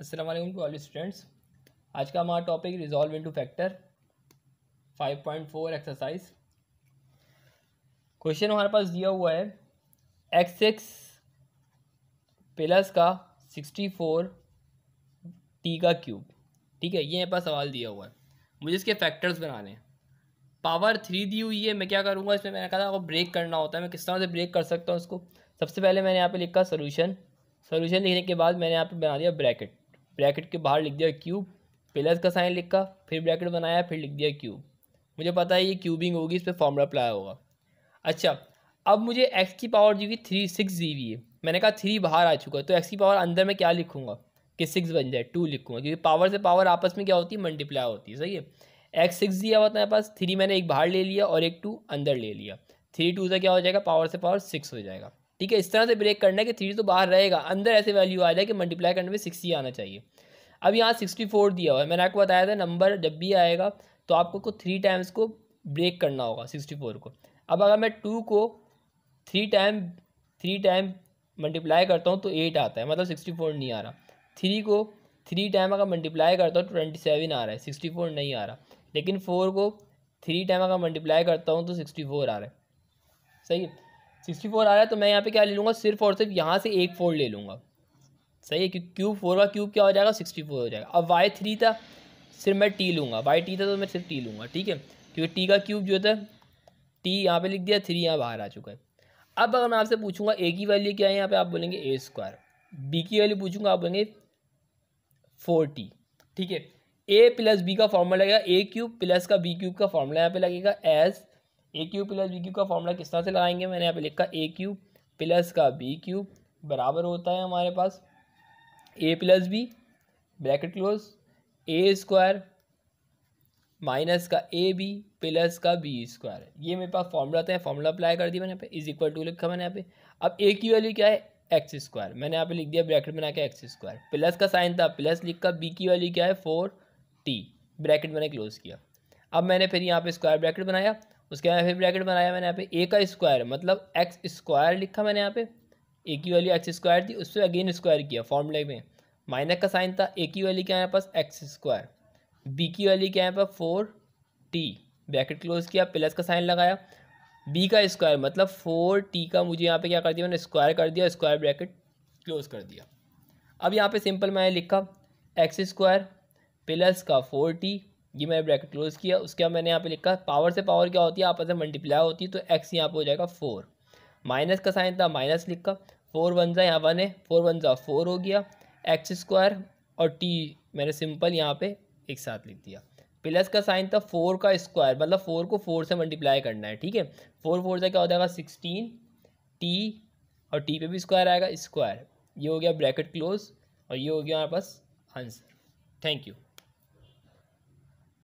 अस्सलाम वालेकुम to all students आज का हमारा topic resolve into factor 5.4 exercise question हमारे पास दिया हुआ है एक्स एक्स प्लस का 64 टी का क्यूब ठीक है ये पास सवाल दिया हुआ है मुझे इसके फैक्टर्स बनाने हैं पावर थ्री दी हुई है मैं क्या करूँगा इसमें मैंने कहा था आपको ब्रेक करना होता है मैं किस तरह से ब्रेक कर सकता हूँ इसको सबसे पहले मैंने यहाँ पे लिखा सोल्यूशन सोल्यूशन लिखने के बाद मैंने यहाँ पे बना दिया ब्रैकेट ब्रैकेट के बाहर लिख दिया क्यूब प्लस का साइन लिखा फिर ब्रैकेट बनाया फिर लिख दिया क्यूब मुझे पता है ये क्यूबिंग होगी इस पर फॉर्मूला अप्लाई होगा अच्छा अब मुझे एक्स की पावर जी हुई थ्री सिक्स जी हुई है मैंने कहा थ्री बाहर आ चुका है तो एक्स की पावर अंदर में क्या लिखूँगा कि सिक्स बन जाए टू लिखूँगा क्योंकि पावर से पावर आपस में क्या होती है मल्टीप्लाई होती है सही है एक्स सिक्स जी आवा मेरे पास थ्री मैंने एक बाहर ले लिया और एक टू अंदर ले लिया थ्री टू से क्या हो जाएगा पावर से पावर सिक्स हो जाएगा ठीक है इस तरह से ब्रेक करना है कि थ्री तो बाहर रहेगा अंदर ऐसे वैल्यू आ जाए कि मल्टीप्लाई करने में सिक्सटी आना चाहिए अब यहाँ सिक्सटी फोर दिया हुआ है मैंने आपको बताया था नंबर जब भी आएगा तो आपको को थ्री टाइम्स को ब्रेक करना होगा सिक्सटी फोर को अब अगर मैं टू को three time three time multiply करता हूँ तो एट आता है मतलब सिक्सटी फोर नहीं आ रहा थ्री को थ्री टाइम अगर मल्टीप्लाई करता हूँ तो ट्वेंटी सेवन आ रहा है सिक्सटी फोर नहीं आ रहा लेकिन फोर को थ्री टाइम अगर मल्टीप्लाई करता हूँ तो सिक्सटी फोर आ रहा है सही है सिक्सटी फोर आ रहा है तो मैं यहाँ पे क्या ले लूँगा सिर्फ और सिर्फ यहाँ से एक फोर ले लूँगा सही है क्योंकि क्यूब फोर का क्यूब क्या हो जाएगा सिक्सटी फोर हो जाएगा अब वाई थ्री था सिर्फ मैं टी लूँगा वाई टी था तो मैं सिर्फ टी लूँगा ठीक है क्योंकि टी का क्यूब जो था टी यहाँ पर लिख दिया थ्री यहाँ बाहर आ चुका है अब अगर मैं आपसे पूछूंगा ए की वैल्यू क्या है यहाँ पर आप बोलेंगे ए स्क्वायर बी की वैल्यू पूछूंगा आप बोलेंगे फोर टी ठीक है ए प्लस बी का फॉर्मूला लगेगा ए क्यूब प्लस का बी क्यूब का फॉर्मूला यहाँ पे लगेगा as A cube plus B cube का फॉर्मूला किस तरह से लगाएंगे मैंने यहाँ पे लिखा ए क्यू प्लस का बी क्यू बराबर होता है हमारे पास A plus B bracket close A square minus का ए बी प्लस का बी स्क्वायर ये मेरे पास फॉर्मूला था फॉर्मूला अप्लाई कर दिया मैंने यहाँ पे इज इक्वल टू लिखा मैंने यहाँ पे अब ए की वैल्यू क्या है एक्स स्क्वायर मैंने यहाँ पे लिख दिया ब्रैकेट बना के एक्स स्क्वायर प्लस का साइन था प्लस लिखा बी की वैल्यू क्या है फोर टी ब्रैकेट मैंने क्लोज किया अब मैंने फिर यहाँ पे स्क्वायर ब्रैकेट बनाया उसके बाद फिर ब्रैकेट बनाया मैंने यहाँ पे ए का स्क्वायर मतलब एक्स स्क्वायर लिखा मैंने यहाँ पे ए की वैल्यू एक्स स्क्वायर थी उससे अगेन स्क्वायर किया फॉर्मूले में माइनस का साइन था ए की वैल्यू क्या है पास एक्स स्क्वायर बी की वैल्यू क्या है पास फोर टी ब्रैकेट क्लोज किया प्लस का साइन लगाया बी का स्क्वायर मतलब फोर टी का मुझे यहाँ पे क्या कर दिया मैंने स्क्वायर कर दिया स्क्वायर ब्रैकेट क्लोज कर दिया अब यहाँ पे सिंपल मैंने लिखा एक्स स्क्वायर प्लस का फोर टी ये मैंने ब्रैकेट क्लोज किया उसके बाद मैंने यहाँ पे लिखा पावर से पावर क्या होती है आपस में मल्टीप्लाई होती है तो एक्स यहाँ पे हो जाएगा फोर माइनस का साइन था माइनस लिखा फोर वन ज़ा यहाँ वन है फोर वन ज़ा फोर हो गया एक्स स्क्वायर और टी मैंने सिंपल यहाँ पे एक साथ लिख दिया प्लस का साइन था फोर का स्क्वायर मतलब फोर को फोर से मल्टीप्लाई करना है ठीक है फोर फोर से क्या हो जाएगा सिक्सटीन टी और टी पे भी स्क्वायर आएगा स्क्वायर ये हो गया ब्रैकेट क्लोज और ये हो गया हमारे पास आंसर थैंक यू